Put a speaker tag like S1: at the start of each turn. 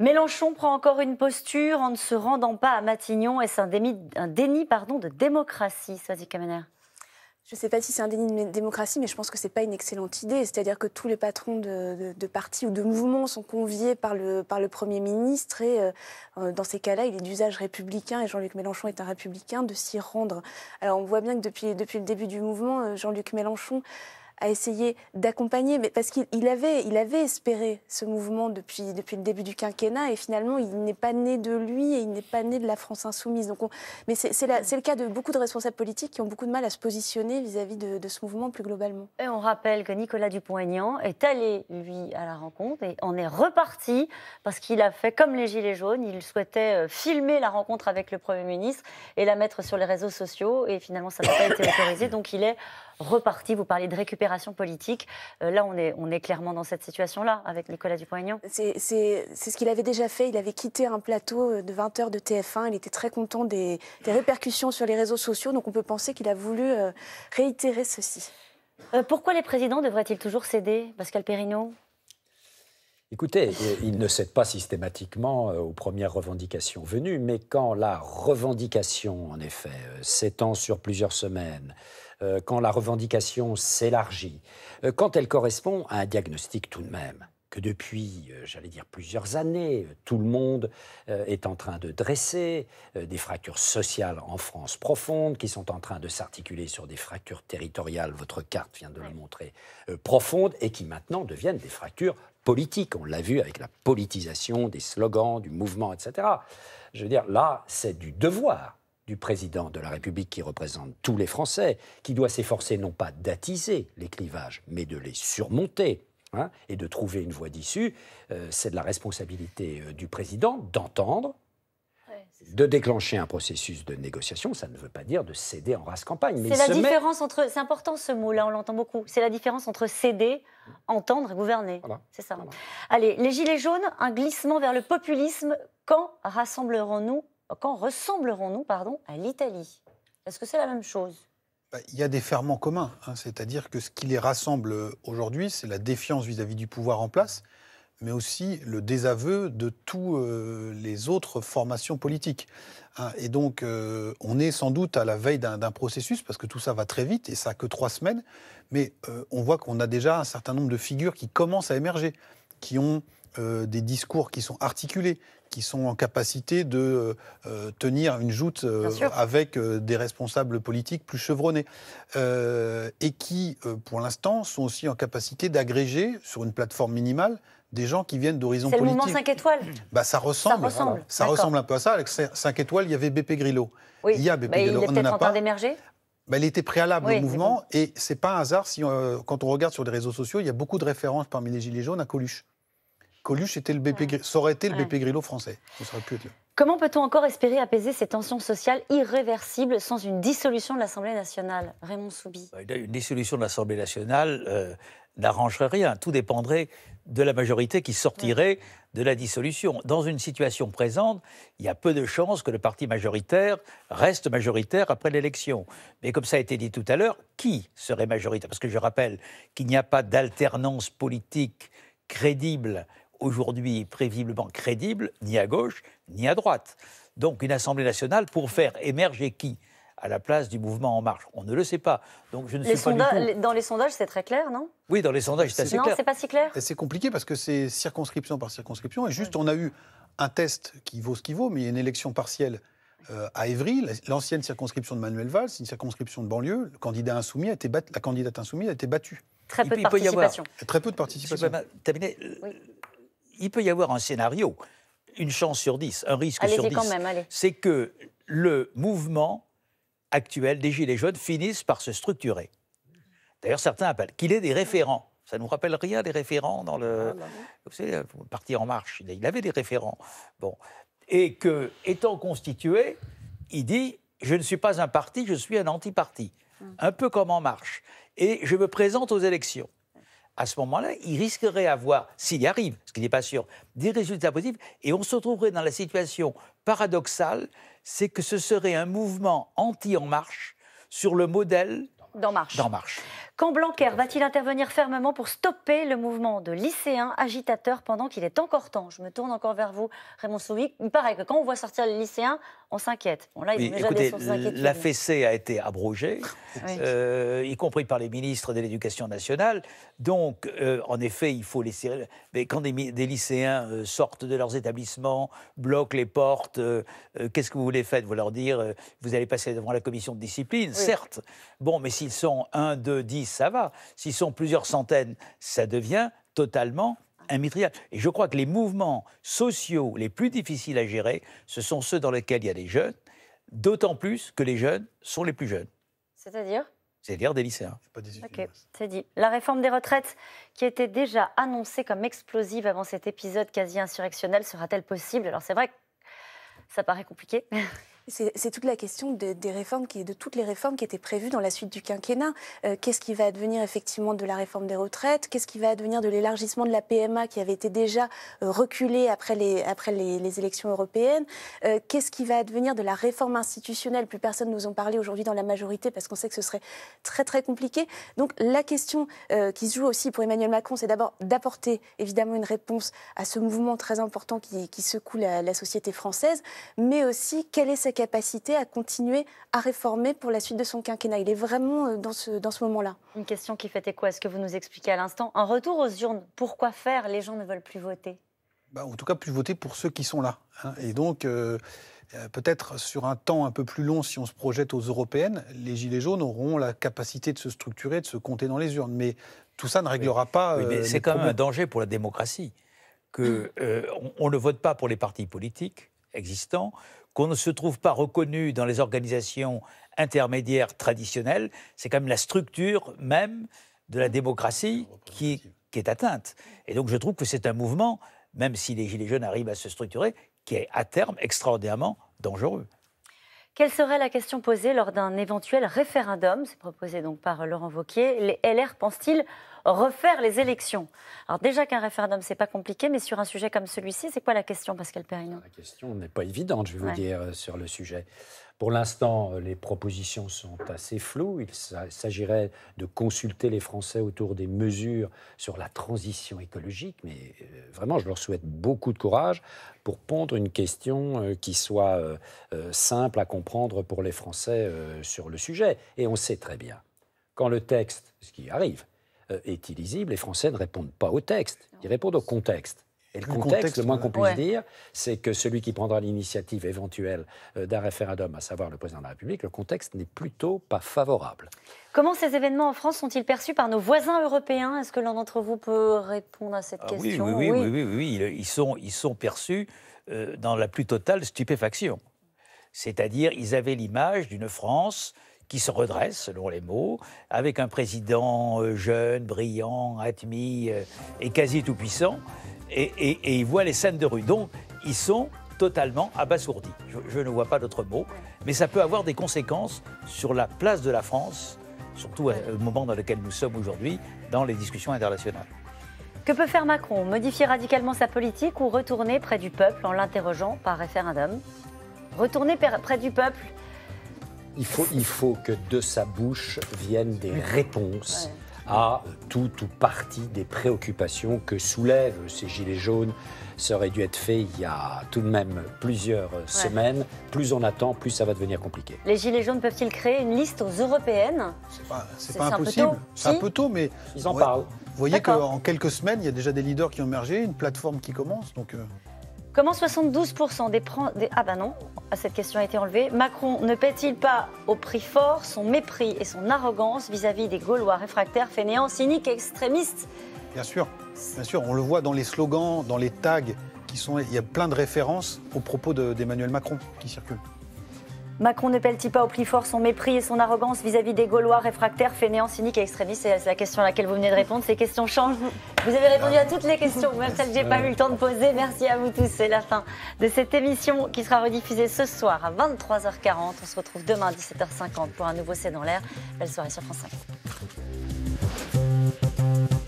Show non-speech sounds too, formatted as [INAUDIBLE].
S1: Mélenchon prend encore une posture en ne se rendant pas à Matignon. Est-ce un déni, pardon, de
S2: démocratie, je ne sais pas si c'est un déni de démocratie, mais je pense que ce n'est pas une excellente idée. C'est-à-dire que tous les patrons de, partis ou de mouvements sont conviés par le, Premier ministre. Et euh, euh, dans ces cas-là, il est d'usage républicain, et Jean-Luc Mélenchon est un républicain, de s'y rendre. Alors on voit bien que depuis le début du mouvement, euh, Jean-Luc Mélenchon à essayer d'accompagner, mais parce qu'il avait, il avait espéré ce mouvement depuis, depuis le début du quinquennat, et finalement, il n'est pas né de lui et il n'est pas né de la France insoumise. Donc mais c'est le cas de beaucoup de responsables politiques qui ont beaucoup de mal à se positionner vis-à-vis de, de, ce mouvement plus globalement.
S1: Et on rappelle que Nicolas Dupont-Aignan est allé, lui, à la rencontre et en est reparti parce qu'il a fait comme les Gilets jaunes, il souhaitait euh, filmer la rencontre avec le Premier ministre et la mettre sur les réseaux sociaux, et finalement, ça n'a pas été autorisé, donc il est reparti. Vous parlez de récupération politique.
S2: Euh, là, on est, on est clairement dans cette situation-là avec Nicolas Dupont-Aignan. C'est ce qu'il avait déjà fait. Il avait quitté un plateau euh, de 20h de TF1. Il était très content des, des répercussions sur les réseaux sociaux. Donc on peut penser qu'il a voulu euh, réitérer ceci. pourquoi les présidents devraient-ils toujours
S1: céder, Pascal Perrineau
S3: Écoutez, il ne cède pas systématiquement aux premières revendications venues, mais quand la revendication, en effet, s'étend sur plusieurs semaines, euh, quand la revendication s'élargit, euh, quand elle correspond à un diagnostic tout de même que depuis, euh, j'allais dire, plusieurs années, tout le monde est en train de dresser des fractures sociales en France profondes, qui sont en train de s'articuler sur des fractures territoriales, votre carte vient de le montrer, profondes, et qui maintenant deviennent des fractures politiques. On l'a vu avec la politisation des slogans, du mouvement, etc. Je veux dire, là, c'est du devoir du président de la République qui représente tous les Français, qui doit s'efforcer non pas d'attiser les clivages, mais de les surmonter. Hein, et de trouver une voie d'issue, euh, c'est de la responsabilité euh, du président d'entendre, de déclencher un processus de négociation, ça ne veut pas dire de céder en race campagne. C'est la différence
S1: entre. C'est important ce mot-là, on l'entend beaucoup. C'est la différence entre céder, entendre et gouverner. C'est ça. Allez, les Gilets jaunes, un glissement vers le populisme. Quand rassemblerons-nous quand ressemblerons-nous pardon, à l'Italie Est-ce que c'est la même chose
S4: bah, il y a des ferments communs, hein, c'est-à-dire que ce qui les rassemble aujourd'hui, c'est la défiance vis-à-vis du pouvoir en place, mais aussi le désaveu de toutes euh, les autres formations politiques. Hein. et donc, euh, on est sans doute à la veille d'un processus, parce que tout ça va très vite, et ça que trois semaines, mais euh, on voit qu'on a déjà un certain nombre de figures qui commencent à émerger, qui ont euh, des discours qui sont articulés, qui sont en capacité de euh, euh, tenir une joute avec des responsables politiques plus chevronnés, et qui, pour l'instant, sont aussi en capacité d'agréger sur une plateforme minimale des gens qui viennent d'horizons politiques. C'est le mouvement 5 étoiles bah, Ça ressemble. Ça ressemble, un peu à ça. Avec 5 étoiles, il y avait BP Grillo. Oui. Il y a BP bah, est peut-être en, train d'émerger bah, était préalable au mouvement et c'est pas un hasard si quand on regarde sur les réseaux sociaux, il y a beaucoup de références parmi les gilets jaunes à Coluche. Coluche le BP, ça aurait été le BP Grillo français.
S5: Ça
S1: Comment peut-on encore espérer apaiser ces tensions sociales irréversibles sans une dissolution de l'Assemblée nationale Raymond Soubi.
S5: Bah, une dissolution de l'Assemblée nationale euh, n'arrangerait rien. Tout dépendrait de la majorité qui sortirait de la dissolution. Dans une situation présente, il y a peu de chances que le parti majoritaire reste majoritaire après l'élection. Mais comme ça a été dit tout à l'heure, qui serait majoritaire Parce que je rappelle qu'il n'y a pas d'alternance politique crédible aujourd'hui prévisiblement crédible, ni à gauche, ni à droite. Donc une Assemblée nationale pour faire émerger qui à la place du mouvement En Marche. On ne le sait pas. Donc je
S4: ne pas
S1: Dans les sondages, c'est très clair, non
S5: Oui, dans les
S4: sondages, c'est assez clair. Non, c'est pas si clair. c'est compliqué parce que c'est circonscription par circonscription. Et juste, on a eu un test qui vaut ce qu'il vaut, mais il y a une élection partielle euh, à Évry, l'ancienne circonscription de Manuel Valls, une circonscription de banlieue. Le candidat insoumis a été la candidate insoumise a été battue. Très peu, de participation.
S5: Très peu de participation il peut y avoir un scénario, une chance sur dix, un risque sur dix. C'est que le mouvement actuel des Gilets jaunes finisse par se structurer. D'ailleurs, certains appellent qu'il ait des référents. Ça ne nous rappelle rien, des référents dans le. Ah, bah Vous savez, Parti en marche, il avait des référents. Bon. Et que, étant constitué, il dit Je ne suis pas un parti, je suis un antiparti. Hum. Un peu comme En Marche. Et je me présente aux élections à ce moment-là, il risquerait d'avoir, s'il y arrive, ce qui n'est pas sûr, des résultats positifs, et on se trouverait dans la situation paradoxale, c'est que ce serait un mouvement anti-en marche sur le modèle D'En Marche. Marche.
S1: Quand Blanquer va-t-il intervenir fermement pour stopper le mouvement de lycéens agitateurs pendant qu'il est encore temps Je me tourne encore vers vous, Raymond Souy. Il me paraît que quand on voit sortir les lycéens, on s'inquiète. Bon, là, la
S5: fessée a été abrogée, [LAUGHS] euh, y compris par les ministres de l'Éducation nationale. Donc, euh, en effet, il faut laisser. Mais quand des, lycéens euh, sortent de leurs établissements, bloquent les portes, qu'est-ce que vous voulez faire Vous leur dire, vous allez passer devant la commission de discipline, certes. Bon, mais s'ils sont 1, 2, 10, ça va. S'ils sont plusieurs centaines, ça devient totalement un immaterial. Et je crois que les mouvements sociaux les plus difficiles à gérer, ce sont ceux dans lesquels il y a des jeunes, d'autant plus que les jeunes sont les plus jeunes. C'est-à-dire c'est-à-dire des lycéens. Pas
S1: des Ok. c'est dit. La réforme des retraites, qui était déjà annoncée comme explosive avant cet épisode quasi insurrectionnel, sera-t-elle possible Alors
S2: c'est vrai que ça paraît compliqué. C'est toute la question de, des réformes, qui, de toutes les réformes qui étaient prévues dans la suite du quinquennat. Euh, qu'est-ce qui va advenir effectivement de la réforme des retraites Qu'est-ce qui va advenir de l'élargissement de la PMA qui avait été déjà euh, reculé après les, élections européennes euh, Qu'est-ce qui va advenir de la réforme institutionnelle Plus personne nous en parlait aujourd'hui dans la majorité parce qu'on sait que ce serait très très compliqué. Donc la question qui se joue aussi pour Emmanuel Macron, c'est d'abord d'apporter évidemment une réponse à ce mouvement très important qui, secoue la, la société française, mais aussi quelle est sa capacité à continuer à réformer pour la suite de son quinquennat. Il est vraiment euh, dans ce, dans ce moment-là. Une question qui fait écho à ce que vous nous expliquez à l'instant.
S1: Un retour aux urnes, pourquoi faire Les gens ne veulent plus voter.
S4: Bah, en tout cas, plus voter pour ceux qui sont là. Hein. Et donc, euh, euh, peut-être sur un temps un peu plus long, si on se projette aux européennes, les Gilets jaunes auront la capacité de se structurer, de se compter dans les urnes. Mais tout ça ne réglera
S5: pas. c'est quand même un danger pour la démocratie. Que, on ne vote pas pour les partis politiques existants, qu'on ne se trouve pas reconnu dans les organisations intermédiaires traditionnelles, c'est quand même la structure même de la démocratie qui, est atteinte. Et donc je trouve que c'est un mouvement, même si les Gilets jaunes arrivent à se structurer, qui est à terme extraordinairement dangereux.
S1: Quelle serait la question posée lors d'un éventuel référendum C'est proposé donc par Laurent Vauquier. Les LR pensent-ils refaire les élections. Alors déjà qu'un référendum, c'est pas compliqué, mais sur un sujet comme celui-ci, c'est quoi la question, Pascal Perrignon La
S3: question n'est pas évidente, je vais vous dire, euh, sur le sujet. Pour l'instant, euh, les propositions sont assez floues. Il s'agirait de consulter les Français autour des mesures sur la transition écologique, mais euh, vraiment, je leur souhaite beaucoup de courage pour pondre une question qui soit simple à comprendre pour les Français sur le sujet. Et on sait très bien, quand le texte, ce qui arrive, euh, est illisible, les Français ne répondent pas au texte, ils répondent au contexte. Et le contexte, le, moins qu'on puisse dire, c'est que celui qui prendra l'initiative éventuelle euh, d'un référendum, à savoir le président de la République, le contexte n'est plutôt
S5: pas favorable.
S1: Comment ces événements en France sont-ils perçus par nos voisins européens Est-ce que l'un d'entre vous peut répondre à cette ah question oui oui oui,
S5: oui Ils, sont, perçus euh, dans la plus totale stupéfaction. C'est-à-dire, ils avaient l'image d'une France qui se redresse, selon les mots, avec un président euh, jeune, brillant, admis euh, et quasi tout-puissant, et, et, et, les scènes de rue. Donc, ils sont totalement abasourdis. Je, je ne vois pas d'autre mot, mais ça peut avoir des conséquences sur la place de la France, surtout au moment dans lequel nous sommes aujourd'hui, dans les discussions internationales.
S1: Que peut faire Macron Modifier radicalement sa politique ou retourner près du peuple en l'interrogeant par référendum Retourner près du peuple
S3: il faut, il que de sa bouche viennent des réponses à tout ou partie des préoccupations que soulèvent ces gilets jaunes. Ça aurait dû être fait il y a tout de même plusieurs semaines. Plus on attend, plus ça va devenir compliqué.
S1: Les gilets jaunes peuvent-ils créer une liste aux européennes
S4: C'est pas, pas impossible. C'est un peu tôt, mais ils en parlent. Vous voyez qu'en quelques semaines, il y a déjà des leaders qui ont émergé, une plateforme qui commence. Donc, euh,
S1: Comment 72% des, des... Ah ben non, ah, cette question a été enlevée. Macron ne paie-t-il pas au prix fort son mépris et son arrogance vis-à-vis des Gaulois réfractaires, fainéants, cyniques, extrémistes
S4: Bien sûr, bien sûr, on le voit dans les slogans, dans les tags, qui sont... il y a plein de références aux propos d'Emmanuel Macron qui circulent.
S1: Macron ne pèle-t-il pas au plus fort son mépris et son arrogance vis-à-vis des Gaulois réfractaires, fainéants, cyniques et extrémistes C'est la question à laquelle vous venez de répondre. Ces questions changent. Vous avez répondu à toutes les questions, même celles que j'ai pas eu le temps de poser. Merci à vous tous. C'est la fin de cette émission qui sera rediffusée ce soir à 23h40. On se retrouve demain à 17h50 pour un nouveau C'est dans l'air. Belle soirée sur France
S5: 5.